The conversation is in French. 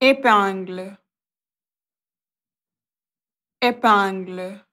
épingle épingle